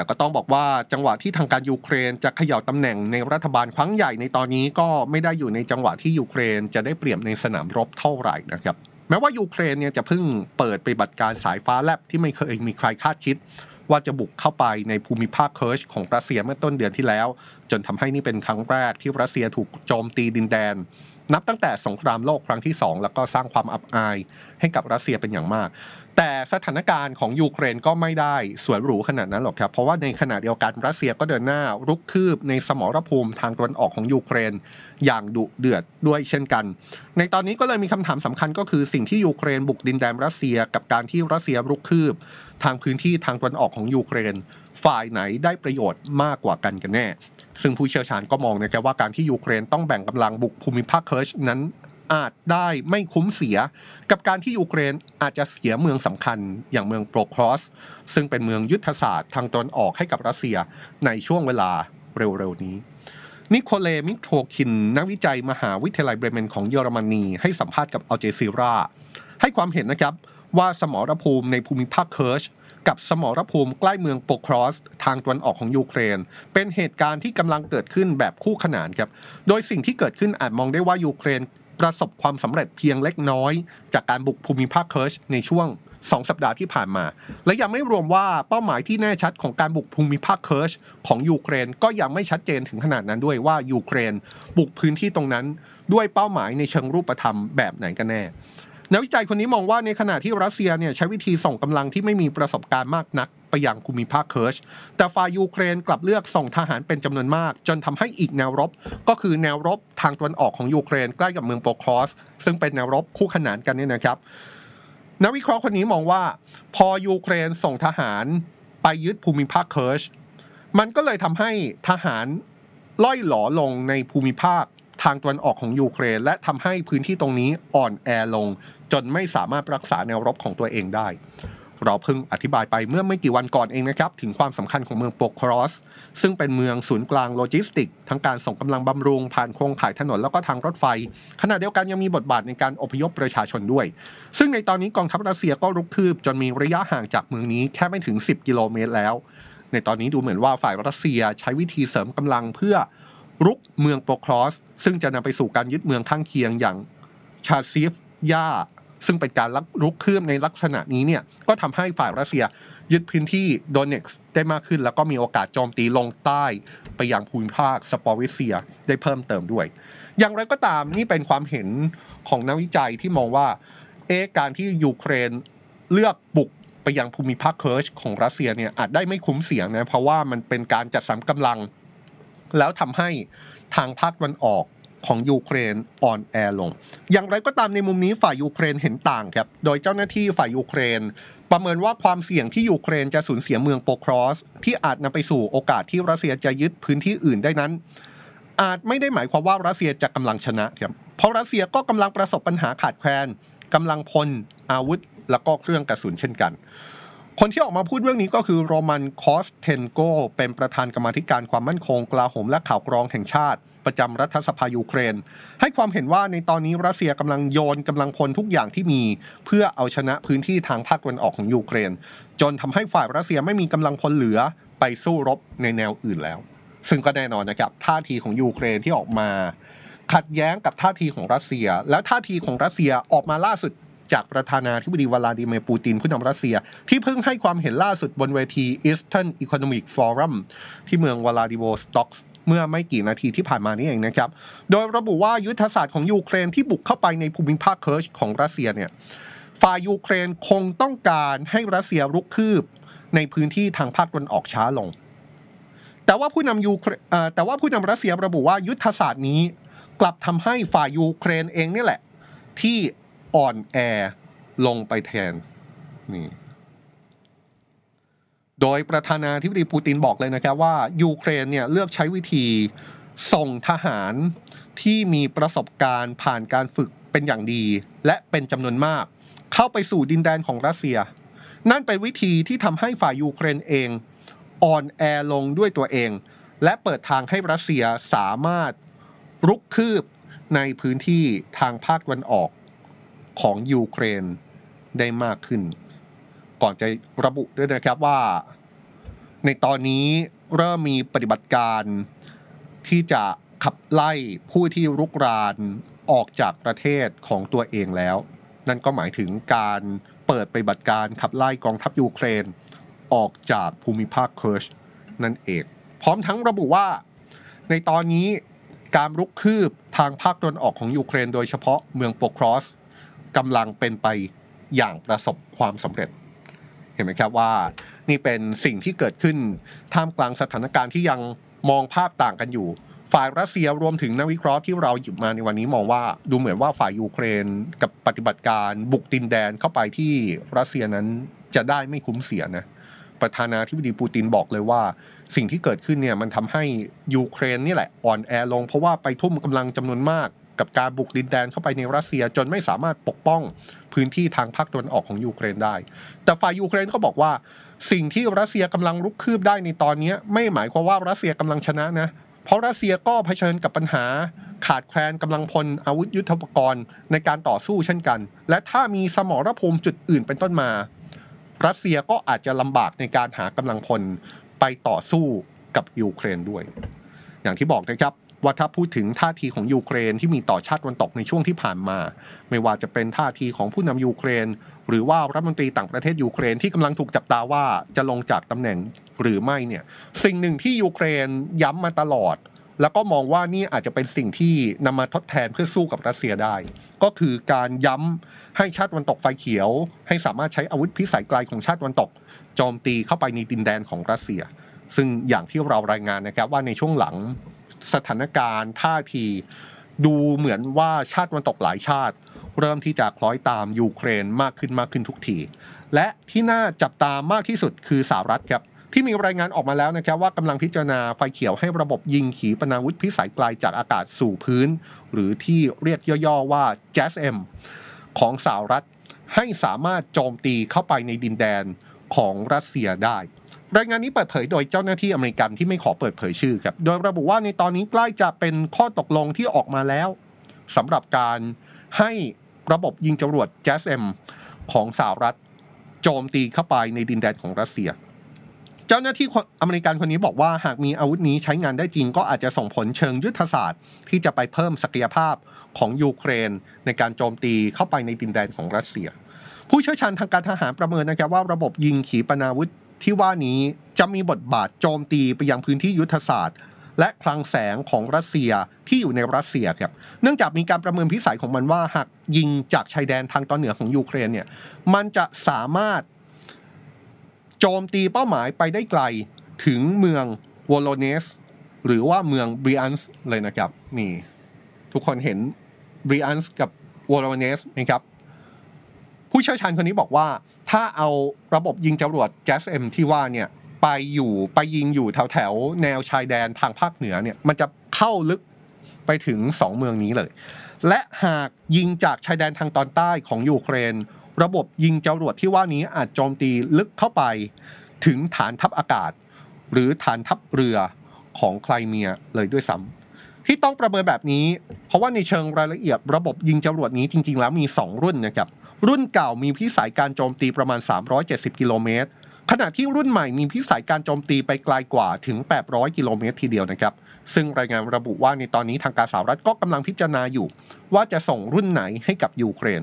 แต่ก็ต้องบอกว่าจังหวะที่ทางการยูเครน จะเขย่าตำแหน่งในรัฐบาลครั้งใหญ่ในตอนนี้ ก็ไม่ได้อยู่ในจังหวะที่ยูเครนจะได้เปรียบในสนามรบเท่าไหร่นะครับแม้ว่ายูเครนเนี่ยจะเพิ่งเปิดไปบัติการสายฟ้าแลบที่ไม่เคยมีใครคาดคิด ว่าจะบุกเข้าไปในภูมิภาคเคิร์ชของรัสเซียเมื่อต้นเดือนที่แล้ว จนทำให้นี่เป็นครั้งแรกที่รัสเซียถูกโจมตีดินแดนนับตั้งแต่สงครามโลกครั้งที่สองแล้วก็สร้างความอับอายให้กับรัสเซียเป็นอย่างมาก แต่สถานการณ์ของยูเครนก็ไม่ได้สวยหรูขนาดนั้นหรอกครับเพราะว่าในขณะเดียวกันรัสเซียก็เดินหน้า รุกคืบในสมรภูมิทางตะวันออกของยูเครน อย่างดุเดือดด้วยเช่นกัน ในตอนนี้ก็เลยมีคำถามสำคัญก็คือสิ่งที่ยูเครน บุกดินแดนรัสเซีย กับการที่รัสเซียรุกคืบ ทางพื้นที่ทางตะวันออกของยูเครน ฝ่ายไหนได้ประโยชน์มากกว่ากันกันแน่ซึ่งผู้เชี่ยวชาญก็มองนะครับว่าการที่ยูเครนต้องแบ่งกำลังบุกภูมิภาคเคิร์ชนั้นอาจได้ไม่คุ้มเสีย กับการที่ยูเครนอาจจะเสียเมืองสำคัญ อย่างเมืองโปรครอสซึ่งเป็นเมืองยุทธศาสตร์ทางตอนออกให้กับรัสเซียในช่วงเวลาเร็วๆนี้นิโคเลมิโทคิน นักวิจัยมหาวิทยาลัยเบรเมนของเยอรมนีให้สัมภาษณ์กับอัลเจซีราให้ความเห็นนะครับว่าสมรภูมิในภูมิภาคเคิร์ชกับสมรภูมิใกล้เมืองโปครอสทางตะวันออกของยูเครนเป็นเหตุการณ์ที่กำลังเกิดขึ้นแบบคู่ขนานครับโดยสิ่งที่เกิดขึ้นอาจมองได้ว่ายูเครนประสบความสำเร็จเพียงเล็กน้อย จากการบุกภูมิภาคเคิร์ชในช่วงสองสัปดาห์ที่ผ่านมา และยังไม่รวมว่าเป้าหมายที่แน่ชัดของการบุกภูมิภาคเคิร์ชของยูเครนก็ยังไม่ชัดเจนถึงขนาดนั้นด้วยว่ายูเครน บุกพื้นที่ตรงนั้น ด้วยเป้าหมายในเชิงรูปธรรมแบบไหนกันแน่นักวิจัยคนนี้มองว่าในขณะที่รัสเซียเนี่ย ใช้วิธีส่งกำลังที่ไม่มีประสบการณ์มากนักไปยังภูมิภาคเคิร์ช แต่ฝ่ายยูเครนกลับเลือกส่งทหารเป็นจำนวนมาก จนทำให้อีกแนวรบก็คือแนวรบทางตะวันออกของยูเครนใกล้กับเมืองโปคอสซึ่งเป็นแนวรบคู่ขนานกันเนี่ยนะครับ นักวิเคราะห์คนนี้มองว่า พอยูเครนส่งทหารไปยึดภูมิภาคเคิร์ชมันก็เลยทำให้ทหารล่อยหลอลงในภูมิภาคทางตะวันออกของยูเครน และทำให้พื้นที่ตรงนี้อ่อนแอลง จนไม่สามารถรักษาแนวรบของตัวเองได้ เราเพิ่งอธิบายไปเมื่อไม่กี่วันก่อนเองนะครับ ถึงความสำคัญของเมืองโปกครอส ซึ่งเป็นเมืองศูนย์กลางโลจิสติกทั้งการส่งกำลังบำรุง ผ่านโครงข่ายถนนแล้วก็ทางรถไฟ ขณะเดียวกันยังมีบทบาทในการอพยพประชาชนด้วย ซึ่งในตอนนี้กองทัพรัสเซียก็รุกคืบ จนมีระยะห่างจากเมืองนี้แค่ไม่ถึง 10กิโลเมตรแล้ว ในตอนนี้ดูเหมือนว่าฝ่ายรัสเซียใช้วิธีเสริมกำลังเพื่อรุกเมืองโปรคลอส ซึ่งจะนำไปสู่การยึดเมืองข้างเคียงอย่างชาซิฟย่า ซึ่งเป็นการลุกคืบในลักษณะนี้เนี่ยก็ทำให้ฝ่ายรัสเซีย ยึดพื้นที่โดเน็กซ์ได้มากขึ้น แล้วก็มีโอกาสโจมตีลงใต้ไปยังภูมิภาค สปอริเซีย ได้เพิ่มเติมด้วย อย่างไรก็ตามนี่เป็นความเห็นของนักวิจัยที่มองว่าเอการที่ยูเครนเลือกบุกไปยังภูมิภาคเคิร์ชของรัสเซียเนี่ยอาจได้ไม่คุ้มเสียงนะเพราะว่ามันเป็นการจัดสรรกำลังแล้วทำให้ทางภาคตะวันออกของยูเครนอ่อนแอลง อย่างไรก็ตามในมุมนี้ฝ่ายยูเครนเห็นต่างครับ โดยเจ้าหน้าที่ฝ่ายยูเครน ประเมินว่าความเสี่ยงที่ยูเครนจะสูญเสียเมืองโปครอสที่อาจนำไปสู่โอกาสที่รัสเซียจะยึดพื้นที่อื่นได้นั้น อาจไม่ได้หมายความว่ารัสเซียจะกำลังชนะครับ เพราะรัสเซียก็กำลังประสบปัญหาขาดแคลนกำลังพลอาวุธ และก็เครื่องกระสุนเช่นกันคนที่ออกมาพูดเรื่องนี้ก็คือโรมันคอสเทนโกเป็นประธานกรรมธิการความมั่นคงกลาโหมและข่าวกรองแห่งชาติ ประจำรัฐสภายูเครน ให้ความเห็นว่าในตอนนี้รัสเซียกำลังโยนกำลังพลทุกอย่างที่มีเพื่อเอาชนะพื้นที่ทางภาคตะวันออกของยูเครน จนทำให้ฝ่ายรัสเซียไม่มีกำลังพลเหลือไปสู้รบในแนวอื่นแล้ว ซึ่งก็แน่นอนนะครับท่าทีของยูเครนที่ออกมา ขัดแย้งกับท่าทีของรัสเซีย และท่าทีของรัสเซียออกมาล่าสุดจากประธานาธิบดีวลาดิเมียร์ปูติน ผู้นำรัสเซีย ที่เพิ่งให้ความเห็นล่าสุดบนเวที Eastern Economic Forum ที่เมืองวลาดิโวสต็อกเมื่อไม่กี่นาทีที่ผ่านมานี้เองนะครับ โดยระบุว่ายุทธศาสตร์ของยูเครน ที่บุกเข้าไปในภูมิภาคเคิร์ชของรัสเซียเนี่ย ฝ่ายยูเครนคงต้องการให้รัสเซียรุกคืบในพื้นที่ทางภาคตะวันออกช้าลง แต่ว่าผู้นำยูเครนแต่ว่าผู้นำรัสเซียระบุว่ายุทธศาสตร์นี้ กลับทำให้ฝ่ายยูเครนเองนี่แหละ ที่อ่อนแอลงไปแทนนี่โดยประธานาธิบดีปูตินบอกเลยนะครับว่า ยูเครนเนี่ย เลือกใช้วิธีส่งทหารที่มีประสบการณ์ผ่านการฝึกเป็นอย่างดีและเป็นจำนวนมาก เข้าไปสู่ดินแดนของรัสเซีย นั่นเป็นวิธีที่ทำให้ฝ่ายยูเครนเองอ่อนแอลงด้วยตัวเอง และเปิดทางให้รัสเซียสามารถ รุกคืบในพื้นที่ทางภาคตะวันออกของยูเครนได้มากขึ้น ก่อนจะระบุด้วยนะครับว่า ในตอนนี้เริ่มมีปฏิบัติการที่จะขับไล่ผู้ที่รุกรานออกจากประเทศของตัวเองแล้ว นั่นก็หมายถึงการเปิดปฏิบัติการขับไล่กองทัพยูเครนออกจากภูมิภาคเคิร์ชนั่นเอง พร้อมทั้งระบุว่า ในตอนนี้การรุกคืบทางภาคตะวันออกของยูเครนโดยเฉพาะเมืองโปครอสกำลังเป็นไปอย่างประสบความสำเร็จ เห็นไหมครับว่านี่เป็นสิ่งที่เกิดขึ้นท่ามกลางสถานการณ์ที่ยังมองภาพต่างกันอยู่ ฝ่ายรัสเซียรวมถึงนักวิเคราะห์ที่เราหยิบมาในวันนี้มองว่าดูเหมือนว่าฝ่ายยูเครนกับปฏิบัติการบุกดินแดนเข้าไปที่รัสเซียนั้นจะได้ไม่คุ้มเสียนะประธานาธิบดีปูตินบอกเลยว่าสิ่งที่เกิดขึ้นเนี่ยมันทำให้ยูเครนนี่แหละอ่อนแอลงเพราะว่าไปทุ่มกำลังจำนวนมากกับการบุกดินแดนเข้าไปในรัสเซียจนไม่สามารถปกป้องพื้นที่ทางภาคตะวันออกของยูเครนได้ แต่ฝ่ายยูเครนก็บอกว่า สิ่งที่รัสเซียกำลังลุกคืบได้ในตอนนี้ ไม่หมายความว่ารัสเซียกำลังชนะนะ เพราะรัสเซียก็เผชิญกับปัญหาขาดแคลนกำลังพลอาวุธยุทโธปกรณ์ในการต่อสู้เช่นกัน และถ้ามีสมรภูมิจุดอื่น เป็นต้นมา รัสเซียก็อาจจะลำบากในการหากำลังพลไปต่อสู้กับยูเครนด้วย อย่างที่บอกนะครับว่าถ้าพูดถึงท่าทีของยูเครนที่มีต่อชาติวันตกในช่วงที่ผ่านมา ไม่ว่าจะเป็นท่าทีของผู้นำยูเครน หรือว่ารัฐมนตรีต่างประเทศยูเครนที่กำลังถูกจับตาว่าจะลงจากตำแหน่งหรือไม่เนี่ยสิ่งหนึ่งที่ยูเครนย้ำมาตลอด แล้วก็มองว่านี่อาจจะเป็นสิ่งที่นำมาทดแทนเพื่อสู้กับรัสเซียได้ก็คือการย้ำ ให้ชาติวันตกไฟเขียว ให้สามารถใช้อาวุธพิสัยไกลของชาติวันตกโจมตีเข้าไปในดินแดนของรัสเซีย ซึ่งอย่างที่เรารายงานนะครับว่าในช่วงหลังสถานการณ์ท่าที ดูเหมือนว่าชาติวันตกหลายชาติ เริ่มที่จะคล้อยตามยูเครนมากขึ้นมากขึ้นทุกทีและที่น่าจับตามมากที่สุดคือสหรัฐครับที่มีรายงานออกมาแล้วนะครับว่ากำลังพิจารณาไฟเขียวให้ระบบยิงขีปนาวุธพิสัยไกลาจากอากาศสู่พื้น หรือที่เรียกย่อ ๆว่า JASM ของสหรัฐให้สามารถโจมตีเข้าไปในดินแดนของรัสเซียได้รายงานนี้เปิดเผย โดยเจ้าหน้าที่อเมริกันที่ไม่ขอเปิดเผยชื่อครับ โดยระบุว่าในตอนนี้ใกล้จะเป็นข้อตกลงที่ออกมาแล้วสำหรับการให้ระบบยิงจรวด j a s m ของสหรัฐ โจมตีเข้าไปในดินแดนของรัสเซีย เจ้าหน้าที่อเมริกันคนนี้บอกว่า หากมีอาวุธนี้ใช้งานได้จริง ก็อาจจะส่งผลเชิงยุทธศาสตร์ ที่จะไปเพิ่มศักยภาพของยูเครนในการโจมตีเข้าไปในดินแดนของรัสเซีย ผู้เชี่ยวชาญทางการทหารประเมินนะครับว่าระบบยิงขีปนาวุธที่ว่านี้จะมีบทบาทโจมตีไปยังพื้นที่ยุทธศาสตร์ และคลังแสงของรัสเซียที่อยู่ในรัสเซียครับเนื่องจากมีการประเมินพิสัยของมันว่าหากยิงจากชายแดนทางตอนเหนือของยูเครนเนี่ย มันจะสามารถโจมตีเป้าหมายไปได้ไกลถึงเมืองวอลโลเนสหรือว่าเมืองบริอันส์เลยนะครับ นี่ ทุกคนเห็นบริอันส์กับวอลโลเนสไหมครับผู้เชี่ยวชาญคนนี้บอกว่าถ้าเอาระบบยิงจรวดแก๊สเอ็มที่ว่าเนี่ยไปอยู่ไปยิงอยู่แถวแถวแนวชายแดนทางภาคเหนือเนี่ยมันจะเข้าลึกไปถึง 2 เมืองนี้เลย และหากยิงจากชายแดนทางตอนใต้ของยูเครน ระบบยิงจรวดที่ว่านี้อาจโจมตีลึกเข้าไปถึงฐานทัพอากาศ หรือฐานทัพเรือของไครเมียเลยด้วยซ้ำที่ต้องประเมินแบบนี้เพราะว่าในเชิงรายละเอียด ระบบยิงจรวดนี้จริงๆ แล้วมี2รุ่นนะครับรุ่นเก่ามีพิสัยการโจมตีประมาณ 370 กิโลเมตรขณะที่รุ่นใหม่มีพิสัยการโจมตีไปไกลกว่าถึง 800 กิโลเมตรทีเดียวนะครับซึ่งรายงานระบุว่าในตอนนี้ทางการสหรัฐก็กำลังพิจารณาอยู่ ว่าจะส่งรุ่นไหนให้กับยูเครน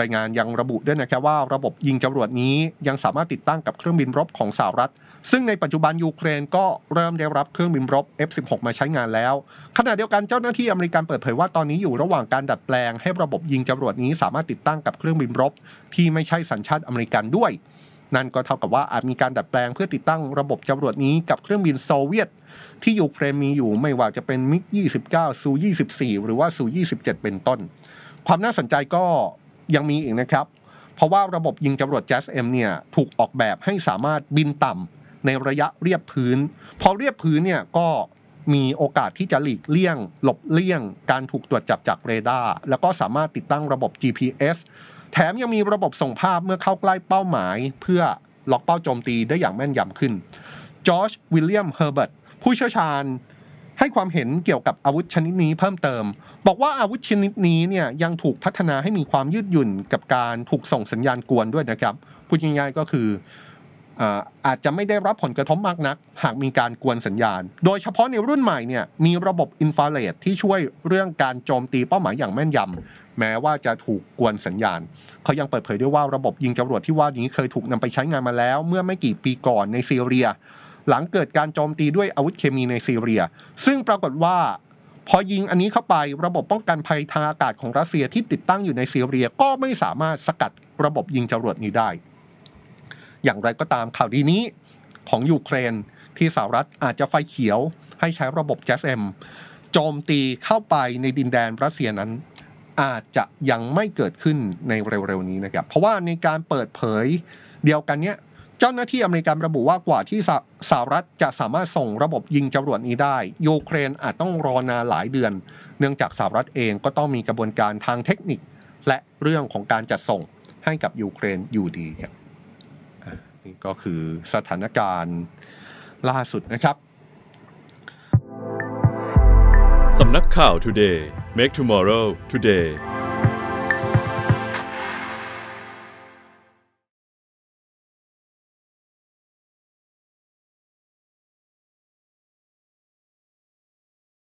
รายงานยัง ระบุด้วยนะครับว่าระบบยิงจรวดนี้ยังสามารถติดตั้งกับเครื่องบินรบของสหรัฐซึ่งในปัจจุบันยูเครนก็เริ่มได้รับเครื่องบินรบ F16 มาใช้งานแล้ว ขณะเดียวกันเจ้าหน้าที่อเมริกันเปิดเผยว่าตอนนี้อยู่ระหว่างการดัดแปลง ให้ระบบยิงจรวดนี้สามารถติดตั้งกับเครื่องบินรบที่ไม่ใช่สัญชาติอเมริกันด้วยนั่นก็เท่ากับว่าอาจมีการดัดแปลง เพื่อติดตั้งระบบจรวดนี้กับเครื่องบินโซเวียต ที่ยูเครนมีอยู่ไม่ว่าจะเป็นมิก29ซู24หรือว่าซู27เป็นต้น ความน่าสนใจก็ยังมีอีกนะครับเพราะว่าระบบยิงจรวดแจสเอ็มเนี่ยถูกออกแบบให้สามารถบินต่าในระยะเรียบพื้น พอเรียบพื้นเนี่ยก็มีโอกาสที่จะหลีกเลี่ยง หลบเลี่ยง การถูกตรวจจับจากเรดาร์แล้วก็สามารถติดตั้งระบบ GPS แถมยังมีระบบส่งภาพเมื่อเข้าใกล้เป้าหมายเพื่อล็อกเป้าโจมตีได้อย่างแม่นยำขึ้นจอร์จวิลเลียมเฮอร์เบิร์ตผู้เชี่ยวชาญให้ความเห็นเกี่ยวกับอาวุธชนิดนี้เพิ่มเติม บอกว่าอาวุธชนิดนี้เนี่ยยังถูกพัฒนาให้มีความยืดหยุ่นกับการถูกส่งสัญญาณกวนด้วยนะครับพูดง่ายๆก็คืออาจจะไม่ได้รับผลกระทบมากนัก หากมีการกวนสัญญาณ โดยเฉพาะในรุ่นใหม่เนี่ยมีระบบอินฟราเรดที่ช่วยเรื่องการโจมตีเป้าหมายอย่างแม่นยำแม้ว่าจะถูกกวนสัญญาณ เขายังเปิดเผยด้วยว่าระบบยิงจรวดที่ว่านี้เคยถูกนำไปใช้งานมาแล้ว เมื่อไม่กี่ปีก่อนในซีเรีย หลังเกิดการโจมตีด้วยอาวุธเคมีในซีเรีย ซึ่งปรากฏว่า พอยิงอันนี้เข้าไป ระบบป้องกันภัยทางอากาศของรัสเซีย ที่ติดตั้งอยู่ในซีเรีย ก็ไม่สามารถสกัดระบบยิงจรวดนี้ได้อย่างไรก็ตามข่าวดีนี้ของยูเครนที่สหรัฐอาจจะไฟเขียวให้ใช้ระบบ JASM โจมตีเข้าไปในดินแดนรัสเซียนั้น อาจจะยังไม่เกิดขึ้นในเร็วๆ นี้นะครับ เพราะว่าในการเปิดเผยเดียวกันเนี้ยเจ้าหน้าที่อเมริกันระบุว่ากว่าที่สหรัฐจะสามารถส่งระบบยิงจรวดนี้ได้ ยูเครนอาจต้องรอนานหลายเดือน เนื่องจากสหรัฐเองก็ต้องมีกระบวนการทางเทคนิค และเรื่องของการจัดส่งให้กับยูเครนอยู่ดีครับก็คือสถานการณ์ล่าสุดนะครับ สำนักข่าว Today Make Tomorrow Today